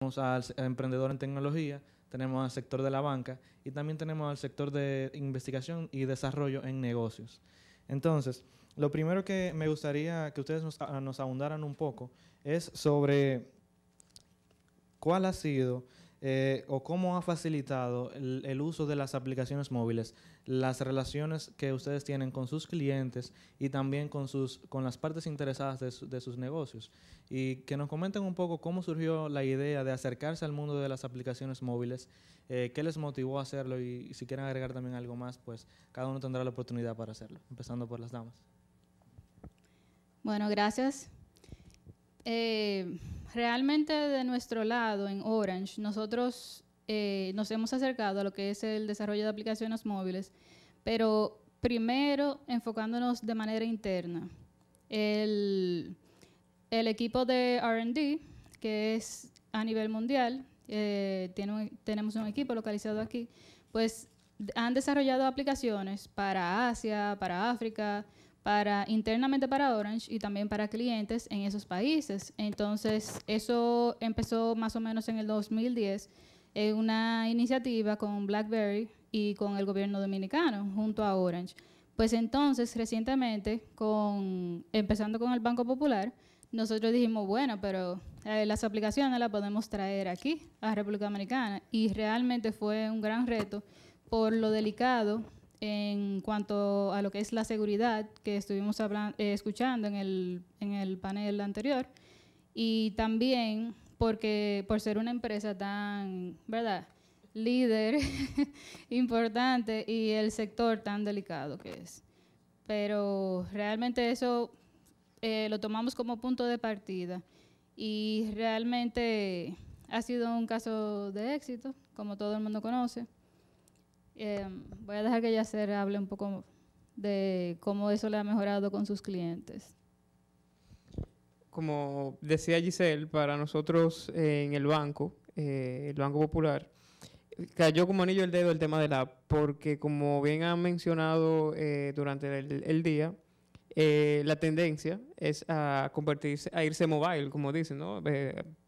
tenemos al emprendedor en tecnología, tenemos al sector de la banca y también tenemos al sector de investigación y desarrollo en negocios. Entonces, lo primero que me gustaría que ustedes nos, ah, nos ahondaran un poco es sobre cuál ha sido eh, o cómo ha facilitado el, uso de las aplicaciones móviles, las relaciones que ustedes tienen con sus clientes y también con, sus, con las partes interesadas de, sus negocios. Y que nos comenten un poco cómo surgió la idea de acercarse al mundo de las aplicaciones móviles, eh, qué les motivó a hacerlo y si quieren agregar también algo más, pues cada uno tendrá la oportunidad para hacerlo, empezando por las damas. Bueno, gracias eh, realmente de nuestro lado en Orange, nosotros eh, nos hemos acercado a lo que es el desarrollo de aplicaciones móviles, pero primero enfocándonos de manera interna. El, equipo de RD, que es a nivel mundial, eh, tenemos un equipo localizado aquí, pues han desarrollado aplicaciones para Asia, para África, internamente para Orange y también para clientes en esos países. Entonces, eso empezó más o menos en el 2010 en una iniciativa con BlackBerry y con el gobierno dominicano junto a Orange. Pues entonces, recientemente, con, empezando con el Banco Popular, nosotros dijimos, bueno, pero eh, las aplicaciones las podemos traer aquí, a República Dominicana. Y realmente fue un gran reto por lo delicado en cuanto a lo que es la seguridad que estuvimos hablando, eh, escuchando en el, en el panel anterior y también porque por ser una empresa tan, ¿verdad? Líder importante y el sector tan delicado que es. Pero realmente eso eh, lo tomamos como punto de partida y realmente ha sido un caso de éxito, como todo el mundo conoce. Em, voy a dejar que Yacer hable un poco de cómo eso le ha mejorado con sus clientes. Como decía Giselle, para nosotros eh, en el banco, eh, el Banco Popular, cayó como anillo el dedo el tema de la app, porque como bien ha mencionado eh, durante el, día, la tendencia es a convertirse, a irse mobile, como dicen, ¿no?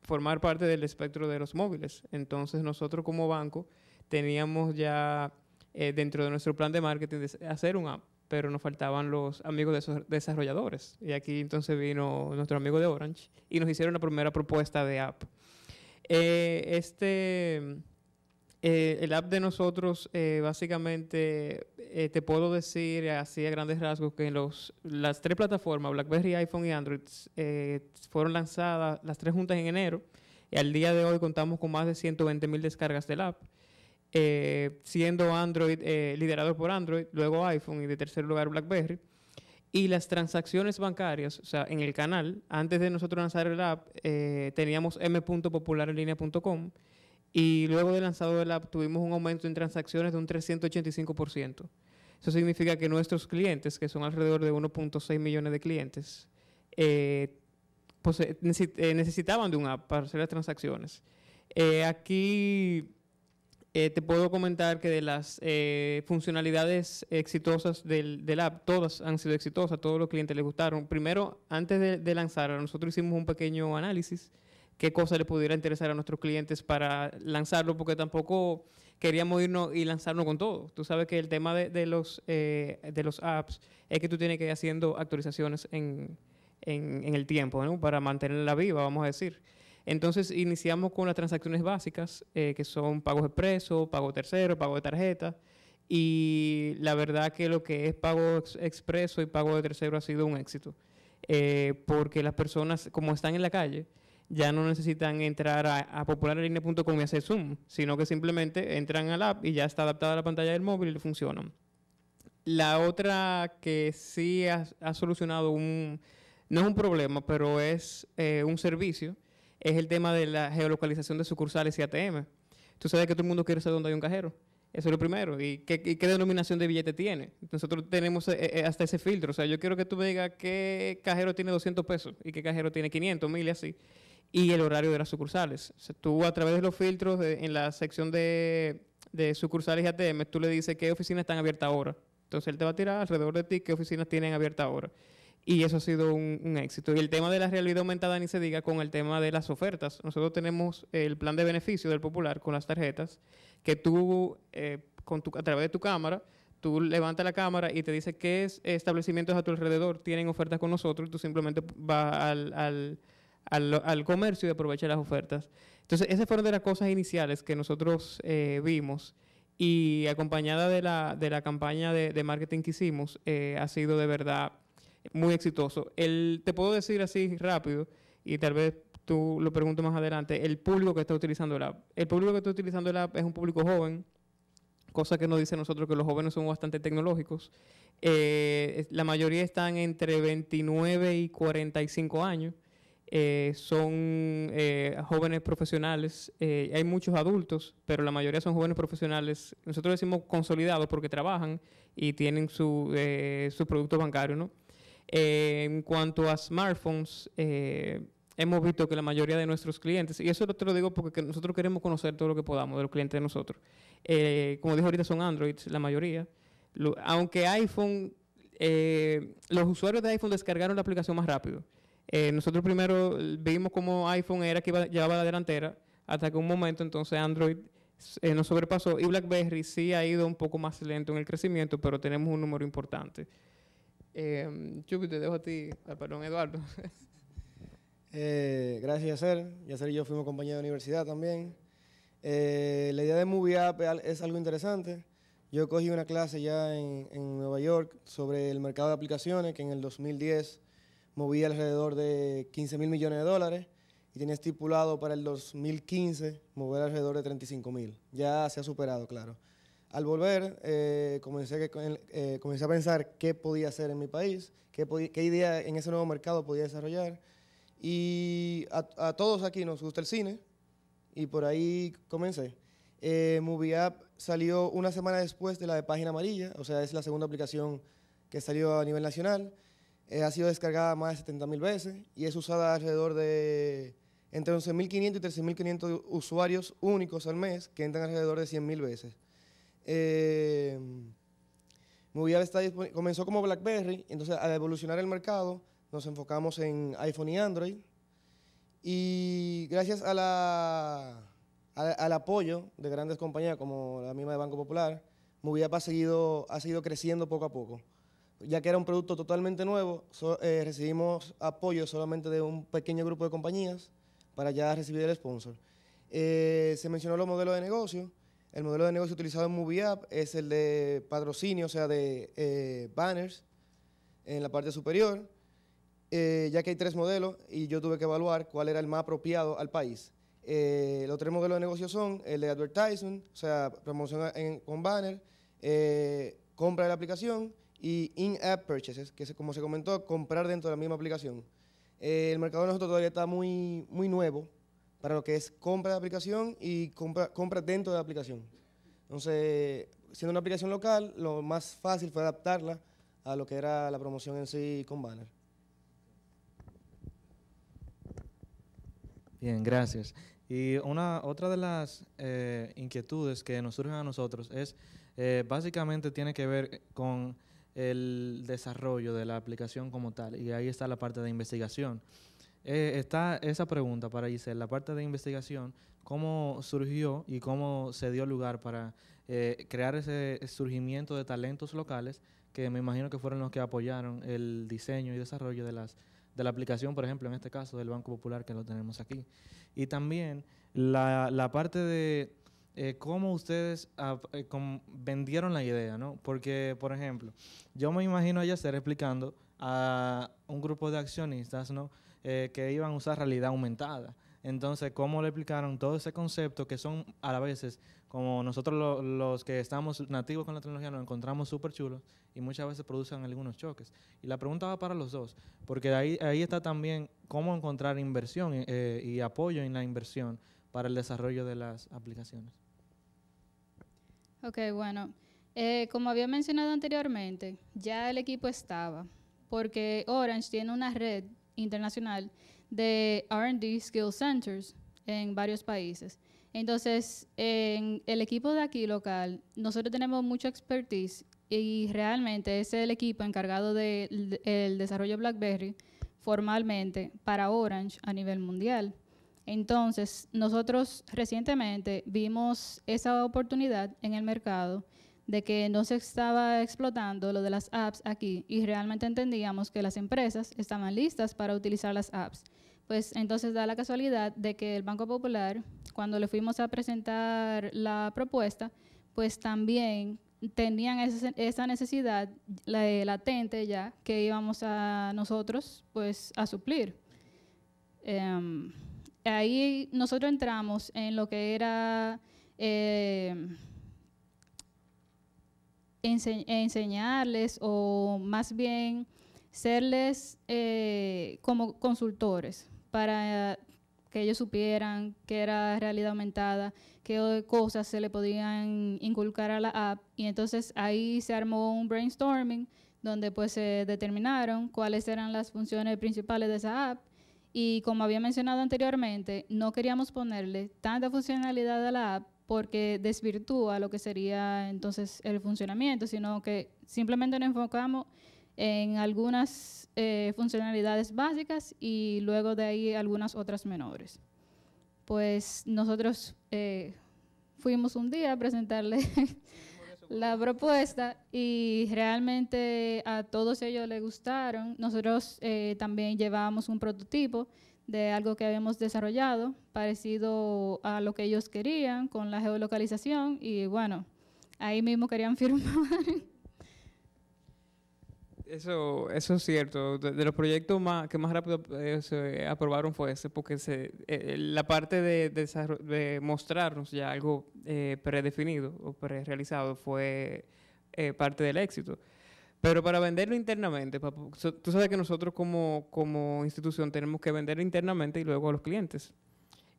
formar parte del espectro de los móviles. Entonces nosotros como banco teníamos ya eh, dentro de nuestro plan de marketing hacer un app, pero nos faltaban los amigos de esos desarrolladores. Y aquí entonces vino nuestro amigo de Orange y nos hicieron la primera propuesta de app. Eh, este, eh, el app de nosotros básicamente, te puedo decir así a grandes rasgos que los, las tres plataformas, BlackBerry, iPhone y Android, fueron lanzadas las tres juntas en enero. Y al día de hoy contamos con más de 120 mil descargas del app eh, siendo Android eh, liderado por Android, luego iPhone y de tercer lugar BlackBerry. Y las transacciones bancarias, o sea, en el canal, antes de nosotros lanzar el app, eh, teníamos m.popularenlinea.com y luego de lanzado del app tuvimos un aumento en transacciones de un 385%. Eso significa que nuestros clientes, que son alrededor de 1.6 millones de clientes, eh, pues, necesitaban de un app para hacer las transacciones. aquí eh, te puedo comentar que de las eh, funcionalidades exitosas del, app, todas han sido exitosas, a todos los clientes les gustaron. Primero, antes de, lanzar, nosotros hicimos un pequeño análisis, qué cosa le pudiera interesar a nuestros clientes para lanzarlo, porque tampoco queríamos irnos y lanzarnos con todo. Tú sabes que el tema de, los, eh, de los apps es que tú tienes que ir haciendo actualizaciones en, en el tiempo, ¿no? para mantenerla viva, vamos a decir. Entonces iniciamos con las transacciones básicas, eh, que son pagos expreso, pago tercero, pago de tarjeta. Y la verdad que lo que es pago expreso y pago de tercero ha sido un éxito. Eh, porque las personas, como están en la calle, ya no necesitan entrar a, a y hacer Zoom, sino que simplemente entran al app y ya está adaptada a la pantalla del móvil y le funciona. La otra que sí ha, solucionado un, no es un problema, pero es eh, un servicio es el tema de la geolocalización de sucursales y ATM. Tú sabes que todo el mundo quiere saber dónde hay un cajero. Eso es lo primero. ¿Y qué, denominación de billete tiene? Nosotros tenemos eh, eh, hasta ese filtro. O sea, yo quiero que tú me digas qué cajero tiene 200 pesos y qué cajero tiene 500, 1000 y así. Y el horario de las sucursales. tú a través de los filtros en la sección de, de sucursales y ATM, tú le dices qué oficinas están abiertas ahora. Entonces él te va a tirar alrededor de ti qué oficinas tienen abiertas ahora. Y eso ha sido un, éxito. Y el tema de la realidad aumentada, ni se diga, con el tema de las ofertas. Nosotros tenemos el plan de beneficio del Popular con las tarjetas, que tú, eh, con tu, a través de tu cámara, tú levantas la cámara y te dice qué eh, establecimientos a tu alrededor tienen ofertas con nosotros, y tú simplemente vas al, al, al, al comercio y aprovechas las ofertas. Entonces, esas fueron de las cosas iniciales que nosotros eh, vimos y acompañada de la, de la campaña de, marketing que hicimos, ha sido de verdad muy exitoso. te puedo decir así rápido, y tal vez tú lo preguntes más adelante, el público que está utilizando el app. El público que está utilizando el app es un público joven, cosa que nos dice nosotros que los jóvenes son bastante tecnológicos. Eh, la mayoría están entre 29 y 45 años. Eh, son eh, jóvenes profesionales, hay muchos adultos, pero la mayoría son jóvenes profesionales, nosotros decimos consolidados porque trabajan y tienen su, sus productos bancarios, ¿no? Eh, en cuanto a smartphones, eh, hemos visto que la mayoría de nuestros clientes, y eso te lo digo porque nosotros queremos conocer todo lo que podamos de los clientes de nosotros. Eh, como dije ahorita, son Android, la mayoría. aunque iPhone, los usuarios de iPhone descargaron la aplicación más rápido. nosotros primero vimos cómo iPhone era que llevaba la delantera, hasta que un momento entonces Android nos sobrepasó y BlackBerry sí ha ido un poco más lento en el crecimiento, pero tenemos un número importante. Eh, em, Chucky, te dejo a ti, al perdón, Eduardo. Eh, gracias, Yacer. Yacer y yo fuimos compañeros de universidad también. Eh, la idea de Movie App es algo interesante. Yo cogí una clase ya en, en, Nueva York sobre el mercado de aplicaciones que en el 2010 movía alrededor de 15 mil millones de dólares y tenía estipulado para el 2015 mover alrededor de 35 mil. Ya se ha superado, claro. Al volver, eh, eh, comencé, a pensar qué podía hacer en mi país, qué, idea en ese nuevo mercado podía desarrollar. Y a, todos aquí nos gusta el cine y por ahí comencé. Eh, Movie App salió una semana después de la de Página Amarilla, o sea, es la segunda aplicación que salió a nivel nacional. ha sido descargada más de 70 mil veces y es usada alrededor de entre 11.500 y 13.500 usuarios únicos al mes que entran alrededor de 100 mil veces eh, pues, comenzó como BlackBerry, entonces al evolucionar el mercado nos enfocamos en iPhone y Android. Y gracias a al apoyo de grandes compañías como la misma de Banco Popular, Moviap ha seguido, ha seguido creciendo poco a poco. Ya que era un producto totalmente nuevo, eh, recibimos apoyo solamente de un pequeño grupo de compañías para ya recibir el sponsor. Eh, se mencionó los modelos de negocio. El modelo de negocio utilizado en App es el de patrocinio, o sea, de eh, banners en la parte superior, eh, ya que hay tres modelos y yo tuve que evaluar cuál era el más apropiado al país. Eh, los tres modelos de negocio son el de advertising, o sea, promoción con banner, compra de la aplicación y in-app purchases, que es como se comentó, comprar dentro de la misma aplicación. el mercado de nosotros todavía está muy, muy nuevo, para lo que es compra de aplicación y compra, compra dentro de la aplicación. Entonces, siendo una aplicación local, lo más fácil fue adaptarla a lo que era la promoción en sí con banner. Bien, gracias. Y una, otra de las eh, inquietudes que nos surgen a nosotros es, eh, básicamente tiene que ver con el desarrollo de la aplicación como tal, y ahí está la parte de investigación. Eh, está esa pregunta para Giselle, la parte de investigación, ¿cómo surgió y cómo se dio lugar para eh, crear ese surgimiento de talentos locales que me imagino que fueron los que apoyaron el diseño y desarrollo de las de la aplicación, por ejemplo, en este caso del Banco Popular que lo tenemos aquí. Y también la, parte de eh, cómo ustedes vendieron la idea, ¿no? Porque, por ejemplo, yo me imagino a Yacer explicando a un grupo de accionistas, ¿no? Eh, que iban a usar realidad aumentada. Entonces, ¿cómo le explicaron todo ese concepto que son a la veces, como nosotros los que estamos nativos con la tecnología, nos encontramos súper chulos y muchas veces producen algunos choques? Y la pregunta va para los dos, porque ahí, ahí está también cómo encontrar inversión eh, eh, y apoyo en la inversión para el desarrollo de las aplicaciones. Ok, bueno, como había mencionado anteriormente, ya el equipo estaba, porque Orange tiene una red internacional de RD Skill Centers en varios países. Entonces, en el equipo de aquí local, nosotros tenemos mucha expertise y realmente es el equipo encargado del desarrollo BlackBerry formalmente para Orange a nivel mundial. Entonces, nosotros recientemente vimos esa oportunidad en el mercado de que no se estaba explotando lo de las apps aquí y realmente entendíamos que las empresas estaban listas para utilizar las apps. Pues entonces da la casualidad de que el Banco Popular, cuando le fuimos a presentar la propuesta, pues también tenían esa necesidad eh, latente ya que íbamos a nosotros pues a suplir. Em, ahí nosotros entramos en lo que era... Eh, enseñarles o más bien serles eh, como consultores para que ellos supieran que era realidad aumentada, qué cosas se le podían inculcar a la app. Y entonces ahí se armó un brainstorming donde pues se determinaron cuáles eran las funciones principales de esa app. Y como había mencionado anteriormente, no queríamos ponerle tanta funcionalidad a la app porque desvirtúa lo que sería entonces el funcionamiento, sino que simplemente nos enfocamos en algunas eh, funcionalidades básicas y luego de ahí algunas otras menores. Pues nosotros eh, fuimos un día a presentarle la propuesta y realmente a todos ellos les gustaron. Nosotros eh, también llevábamos un prototipo de algo que habíamos desarrollado, parecido a lo que ellos querían con la geolocalización y bueno, ahí mismo querían firmar. Eso, eso es cierto. De, los proyectos más, que más rápido eh, se aprobaron fue ese, porque eh, eh, la parte de, mostrarnos ya algo predefinido o prerealizado fue parte del éxito. Pero para venderlo internamente, tú sabes que nosotros como, como institución tenemos que venderlo internamente y luego a los clientes.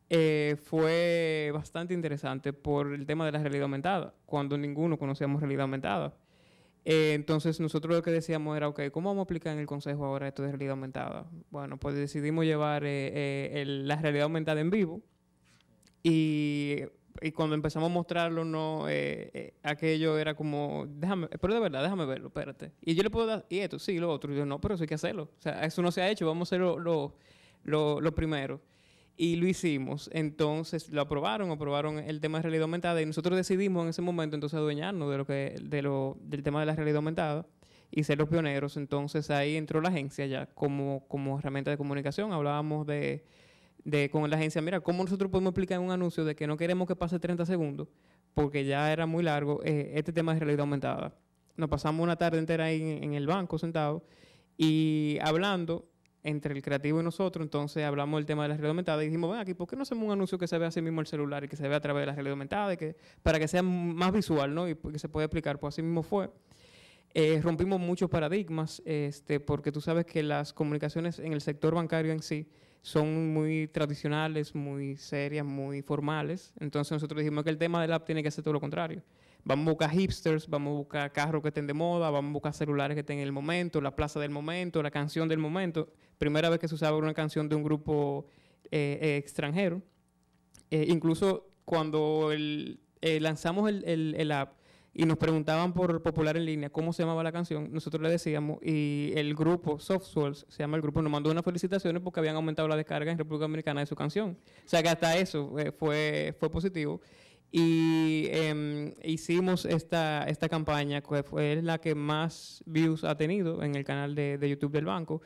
Eh, fue bastante interesante por el tema de la realidad aumentada, cuando ninguno conocíamos realidad aumentada. Eh, entonces nosotros lo que decíamos era, ok, ¿cómo vamos a aplicar en el Consejo ahora esto de realidad aumentada? Bueno, pues decidimos llevar eh, la realidad aumentada en vivo y y cuando empezamos a mostrarlo, no, eh, eh, aquello era como, déjame, pero de verdad, déjame verlo, espérate. Y yo le puedo dar, y esto, sí, lo otro. Y yo, no, pero eso hay que hacerlo. O sea, eso no se ha hecho, vamos a hacerlo lo, lo, primero. Y lo hicimos. Entonces lo aprobaron, aprobaron el tema de realidad aumentada y nosotros decidimos en ese momento entonces adueñarnos de lo que, de del tema de la realidad aumentada y ser los pioneros. Entonces ahí entró la agencia ya como, como herramienta de comunicación. Hablábamos de con la agencia, mira, ¿cómo nosotros podemos explicar un anuncio de que no queremos que pase 30 segundos? Porque ya era muy largo eh, este tema de realidad aumentada. Nos pasamos una tarde entera ahí en, el banco sentado y hablando entre el creativo y nosotros, entonces hablamos del tema de la realidad aumentada y dijimos, ven aquí, ¿por qué no hacemos un anuncio que se vea así mismo el celular y que se vea a través de la realidad aumentada que, para que sea más visual ¿no? y que se pueda explicar? Pues así mismo fue. Eh, rompimos muchos paradigmas este, porque tú sabes que las comunicaciones en el sector bancario en sí son muy tradicionales, muy serias, muy formales. Entonces nosotros dijimos que el tema del app tiene que ser todo lo contrario. Vamos a buscar hipsters, vamos a buscar carros que estén de moda, vamos a buscar celulares que estén en el momento, la plaza del momento, la canción del momento. Primera vez que se usaba una canción de un grupo eh, eh, extranjero. Eh, incluso cuando lanzamos el app, y nos preguntaban por Popular en línea cómo se llamaba la canción, nosotros le decíamos y el grupo Souls, se llama el grupo, nos mandó unas felicitaciones porque habían aumentado la descarga en República Dominicana de su canción. O sea que hasta eso eh, fue, fue positivo. Y em, hicimos esta, esta campaña, que fue la que más views ha tenido en el canal de, de YouTube del banco.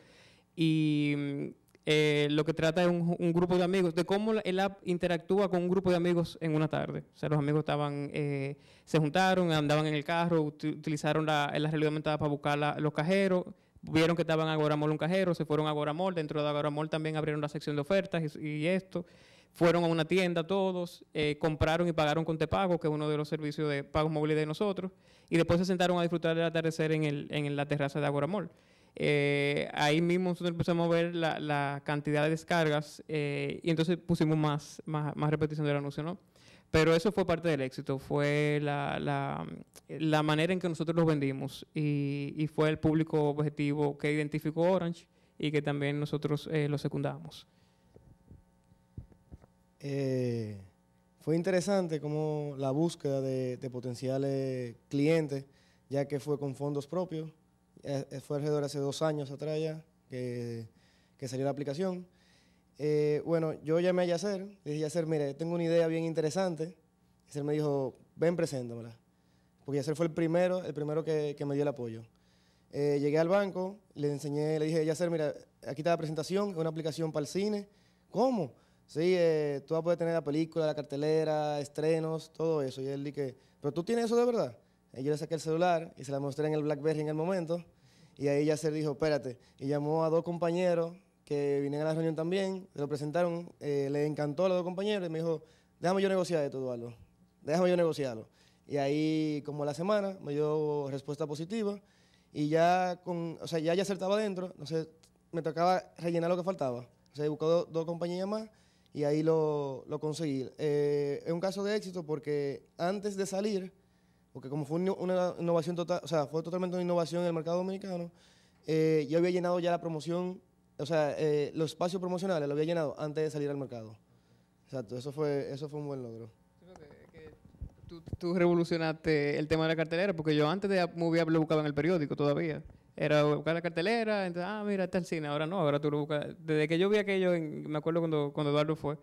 Y eh, lo que trata es un, grupo de amigos, de cómo el app interactúa con un grupo de amigos en una tarde. O sea, los amigos estaban, eh, se juntaron, andaban en el carro, utilizaron la, eh, realidad aumentada para buscar los cajeros, vieron que estaban Agoramol un cajero, se fueron a Agoramol, dentro de Agoramol también abrieron la sección de ofertas y, esto. Fueron a una tienda todos, compraron y pagaron con Tepago, que es uno de los servicios de pagos móviles de nosotros, y después se sentaron a disfrutar del atardecer en, en la terraza de Agoramol. Eh, ahí mismo nosotros empezamos a ver la, cantidad de descargas eh, y entonces pusimos más, repetición del anuncio, ¿no? Pero eso fue parte del éxito, fue la, manera en que nosotros los vendimos y, fue el público objetivo que identificó Orange y que también nosotros eh, lo secundamos. fue interesante como la búsqueda de, potenciales clientes, ya que fue con fondos propios, eh, fue alrededor hace dos años atrás ya que, salió la aplicación. Eh, bueno, yo llamé a Yacer, le dije, Yacer, mire, tengo una idea bien interesante. Yacer me dijo, ven, preséntamela. Porque Yacer fue el primero, el primero que, me dio el apoyo. Eh, llegué al banco, le enseñé, le dije, Yacer, mira, aquí está la presentación, es una aplicación para el cine. ¿Cómo? Sí, tú vas a poder tener la película, la cartelera, estrenos, todo eso. Y él dije, pero tú tienes eso de verdad. Yo le saqué el celular y se la mostré en el BlackBerry en el momento. Y ahí ya se dijo, espérate. Y llamó a dos compañeros que vinieron a la reunión también, se lo presentaron, eh, le encantó a los dos compañeros y me dijo, déjame yo negociar todo Eduardo, déjame yo negociarlo. Y ahí, como la semana, me dio respuesta positiva y ya, con, o sea, ya, ya acertaba dentro, entonces me tocaba rellenar lo que faltaba. O sea, buscó dos, compañías más y ahí lo, conseguí. Eh, es un caso de éxito porque antes de salir, porque como fue una innovación total, o sea, fue totalmente una innovación en el mercado dominicano, eh, yo había llenado ya la promoción, o sea, eh, los espacios promocionales lo había llenado antes de salir al mercado. Exacto, eso fue, eso fue un buen logro. Tú, revolucionaste el tema de la cartelera, porque yo antes de Movie buscado lo buscaba en el periódico todavía. Era buscar la cartelera, entonces, ah, mira, está el cine, ahora no, ahora tú lo buscas. Desde que yo vi aquello, me acuerdo cuando, cuando Eduardo fue,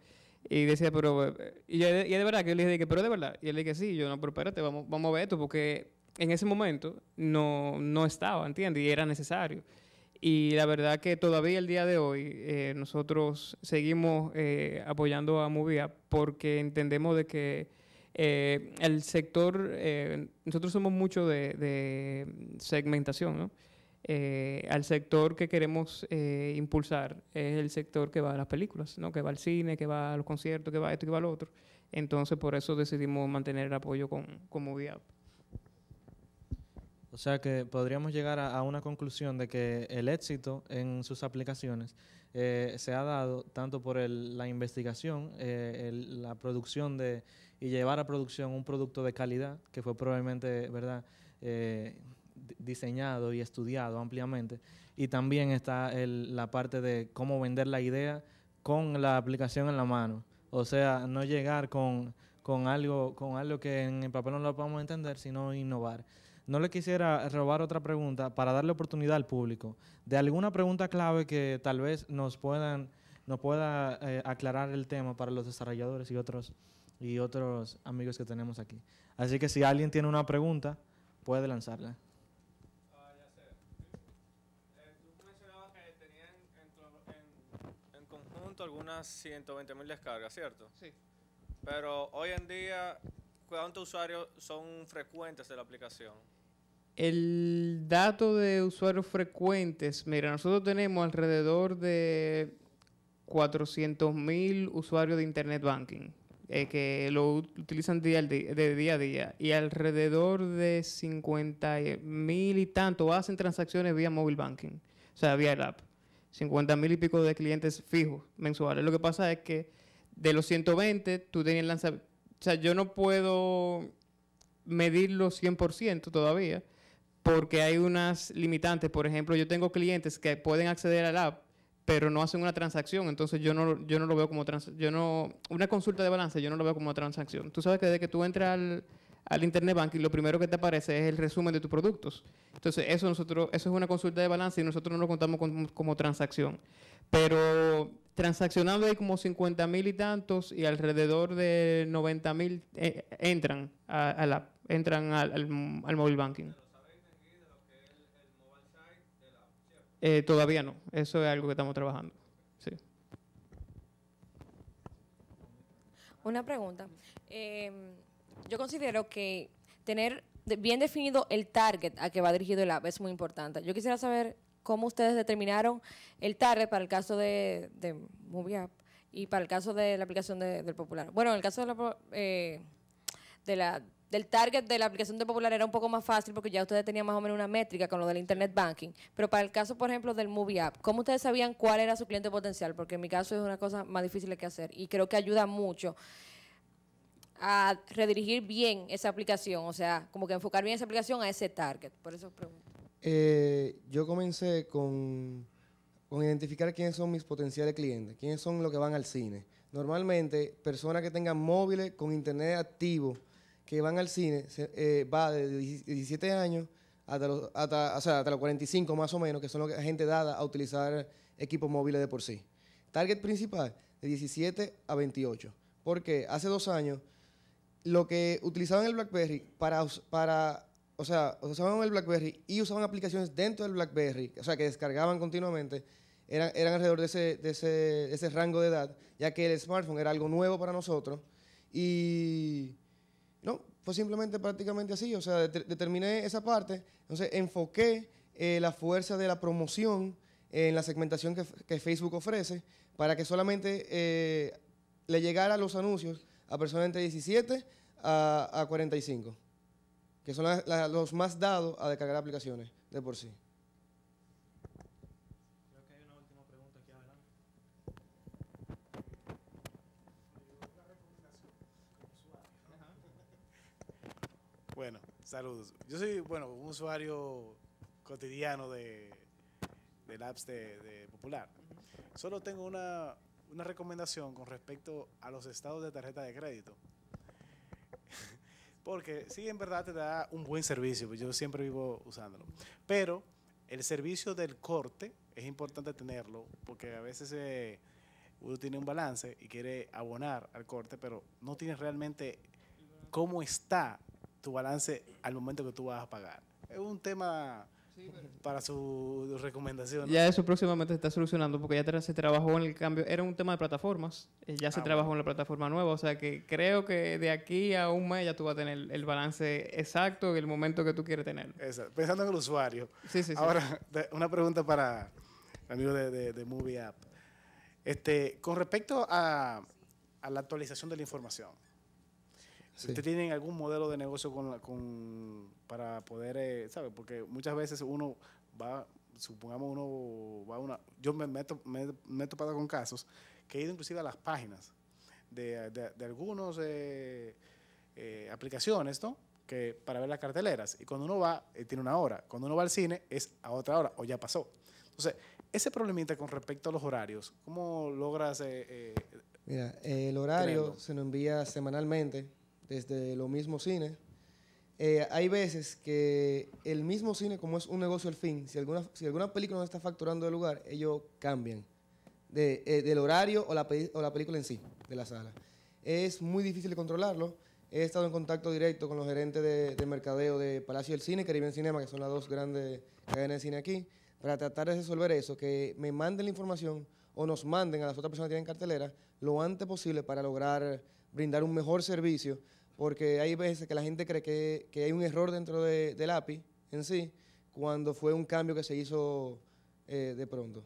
y decía, pero. Eh, y de, verdad, que yo le dije, pero de verdad. Y él le dije, sí, yo no, pero espérate, vamos, vamos a ver esto, porque en ese momento no, no estaba, ¿entiendes? Y era necesario. Y la verdad que todavía el día de hoy eh, nosotros seguimos eh, apoyando a Movia porque entendemos de que el sector, nosotros somos mucho de, de segmentación, ¿no? Eh, al sector que queremos eh, impulsar, es el sector que va a las películas, ¿no? que va al cine, que va a los conciertos, que va a esto, que va lo otro. Entonces, por eso decidimos mantener el apoyo con, con O sea que podríamos llegar a, una conclusión de que el éxito en sus aplicaciones eh, se ha dado tanto por la investigación, la producción de y llevar a producción un producto de calidad que fue probablemente, verdad, eh, diseñado y estudiado ampliamente. Y también está la parte de cómo vender la idea con la aplicación en la mano. O sea, no llegar con, algo, con algo que en el papel no lo podemos entender, sino innovar. No le quisiera robar otra pregunta para darle oportunidad al público. De alguna pregunta clave que tal vez nos puedan nos pueda eh, aclarar el tema para los desarrolladores y otros y otros amigos que tenemos aquí. Así que si alguien tiene una pregunta, puede lanzarla. 120 mil descargas, ¿cierto? Sí. Pero hoy en día, ¿cuántos usuarios son frecuentes de la aplicación? El dato de usuarios frecuentes, mira, nosotros tenemos alrededor de 400 mil usuarios de Internet Banking. Eh, que lo utilizan día, de día a día y alrededor de 50 mil y tanto hacen transacciones vía mobile banking, o sea, vía el app. 50 mil y pico de clientes fijos mensuales. Lo que pasa es que de los 120, tú tenías lanzamiento. O sea, yo no puedo medirlo 100% todavía porque hay unas limitantes. Por ejemplo, yo tengo clientes que pueden acceder al app, pero no hacen una transacción. Entonces, yo no, yo no lo veo como transacción. yo no Una consulta de balance, yo no lo veo como transacción. Tú sabes que desde que tú entras al al Internet Banking, lo primero que te aparece es el resumen de tus productos. Entonces, eso nosotros, eso es una consulta de balance y nosotros no lo contamos como, transacción. Pero transaccionando hay como 50 mil y tantos y alrededor de 90 mil eh, entran a, la, entran al, al, al mobile banking. todavía no, eso es algo que estamos trabajando. Una pregunta. Eh, yo considero que tener bien definido el target a que va dirigido el app es muy importante. Yo quisiera saber cómo ustedes determinaron el target para el caso de, de Movie App y para el caso de la aplicación del Popular. Bueno, en el caso de la, eh, del target de la aplicación del Popular era un poco más fácil porque ya ustedes tenían más o menos una métrica con lo del Internet Banking. Pero para el caso, por ejemplo, del Movie App, ¿cómo ustedes sabían cuál era su cliente potencial? Porque en mi caso es una cosa más difícil que hacer y creo que ayuda mucho a redirigir bien esa aplicación? O sea, como que enfocar bien esa aplicación a ese target. Por eso pregunto. Eh, yo comencé con, con identificar quiénes son mis potenciales clientes, quiénes son los que van al cine. Normalmente, personas que tengan móviles con internet activo, que van al cine, se, eh, va de 17 años hasta los, hasta, hasta los 45 más o menos, que son la gente dada a utilizar equipos móviles de por sí. Target principal, de 17 a 28. Porque hace dos años lo que utilizaban el BlackBerry para, para o sea, usaban el BlackBerry y usaban aplicaciones dentro del BlackBerry, o sea, que descargaban continuamente, eran, alrededor de ese, de ese, ese rango de edad, ya que el smartphone era algo nuevo para nosotros. Y no, fue simplemente prácticamente así, o sea, determiné esa parte, entonces enfoqué eh, la fuerza de la promoción en la segmentación que, Facebook ofrece para que solamente eh, le llegara los anuncios a personas entre 17 a, 45, que son los más dados a descargar aplicaciones de por sí. Bueno, saludos. Yo soy, bueno, un usuario cotidiano de, del apps de Popular. Solo tengo una, una recomendación con respecto a los estados de tarjeta de crédito. Porque sí, en verdad te da un buen servicio, pues yo siempre vivo usándolo. Pero el servicio del corte es importante tenerlo, porque a veces eh, uno tiene un balance y quiere abonar al corte, pero no tienes realmente cómo está tu balance al momento que tú vas a pagar. Es un tema para su recomendación. Ya eso próximamente se está solucionando porque ya se trabajó en el cambio, era un tema de plataformas, eh, ya se ah, trabajó en la plataforma nueva, o sea que creo que de aquí a un mes ya tú vas a tener el balance exacto en el momento que tú quieres tener Exacto. Pensando en el usuario. Sí, sí, Ahora, una pregunta para amigos de, de, de Movie App. Este, con respecto a la actualización de la información, si usted tiene algún modelo de negocio con, para poder, eh, sabes Porque muchas veces uno va, supongamos uno va a una, yo me meto, me, me con casos que he ido inclusive a las páginas de, de, algunos eh, eh, aplicaciones, ¿no? Que para ver las carteleras. Y cuando uno va, eh, tiene una hora. Cuando uno va al cine, es a otra hora o ya pasó. Entonces, ese problemita con respecto a los horarios, ¿cómo logras... Mira, el horario se nos envía semanalmente desde los mismo cine eh, hay veces que el mismo cine, como es un negocio al fin, si alguna, si alguna película no está facturando el lugar, ellos cambian eh, del horario o la, o la película en sí, de la sala. Es muy difícil de controlarlo. He estado en contacto directo con los gerentes de, de mercadeo de Palacio del Cine y Caribbean Cinema, que son las dos grandes cadenas de cine aquí, para tratar de resolver eso, que me manden la información o nos manden a las otras personas que tienen cartelera lo antes posible para lograr brindar un mejor servicio, porque hay veces que la gente cree que, hay un error dentro de, del API en sí, cuando fue un cambio que se hizo eh, de pronto.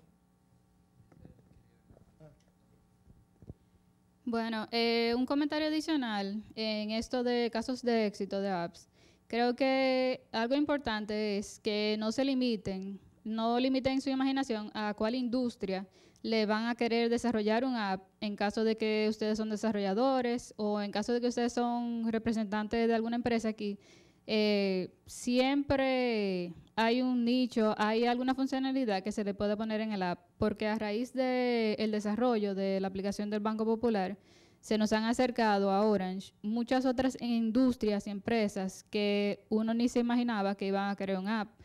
Bueno, eh, un comentario adicional en esto de casos de éxito de apps. Creo que algo importante es que no se limiten no limiten su imaginación a cuál industria le van a querer desarrollar un app en caso de que ustedes son desarrolladores o en caso de que ustedes son representantes de alguna empresa aquí. Eh, siempre hay un nicho, hay alguna funcionalidad que se le puede poner en el app, porque a raíz del desarrollo de la aplicación del Banco Popular, se nos han acercado a Orange muchas otras industrias y empresas que uno ni se imaginaba que iban a crear un app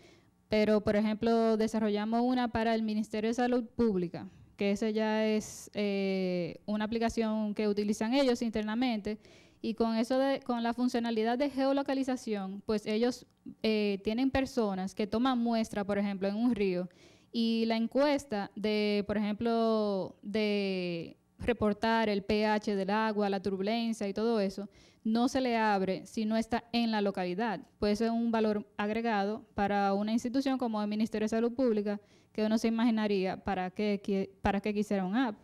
pero por ejemplo desarrollamos una para el Ministerio de Salud Pública, que esa ya es eh, una aplicación que utilizan ellos internamente y con eso de, con la funcionalidad de geolocalización, pues ellos eh, tienen personas que toman muestra, por ejemplo, en un río y la encuesta de, por ejemplo, de reportar el pH del agua, la turbulencia y todo eso, no se le abre si no está en la localidad. pues es un valor agregado para una institución como el Ministerio de Salud Pública, que uno se imaginaría para qué, para qué quisiera un app.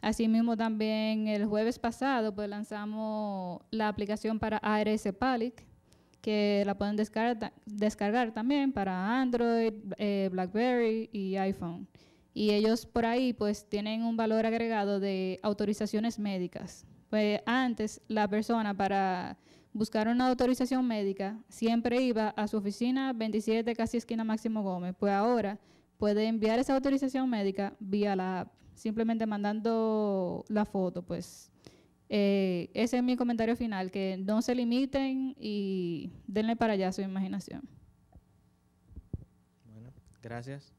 Asimismo, también el jueves pasado pues, lanzamos la aplicación para ARS Palic, que la pueden descargar, descargar también para Android, eh, BlackBerry y iPhone y ellos por ahí pues tienen un valor agregado de autorizaciones médicas. Pues antes la persona para buscar una autorización médica siempre iba a su oficina 27 casi esquina Máximo Gómez, pues ahora puede enviar esa autorización médica vía la app, simplemente mandando la foto, pues eh, ese es mi comentario final, que no se limiten y denle para allá su imaginación. Bueno, gracias.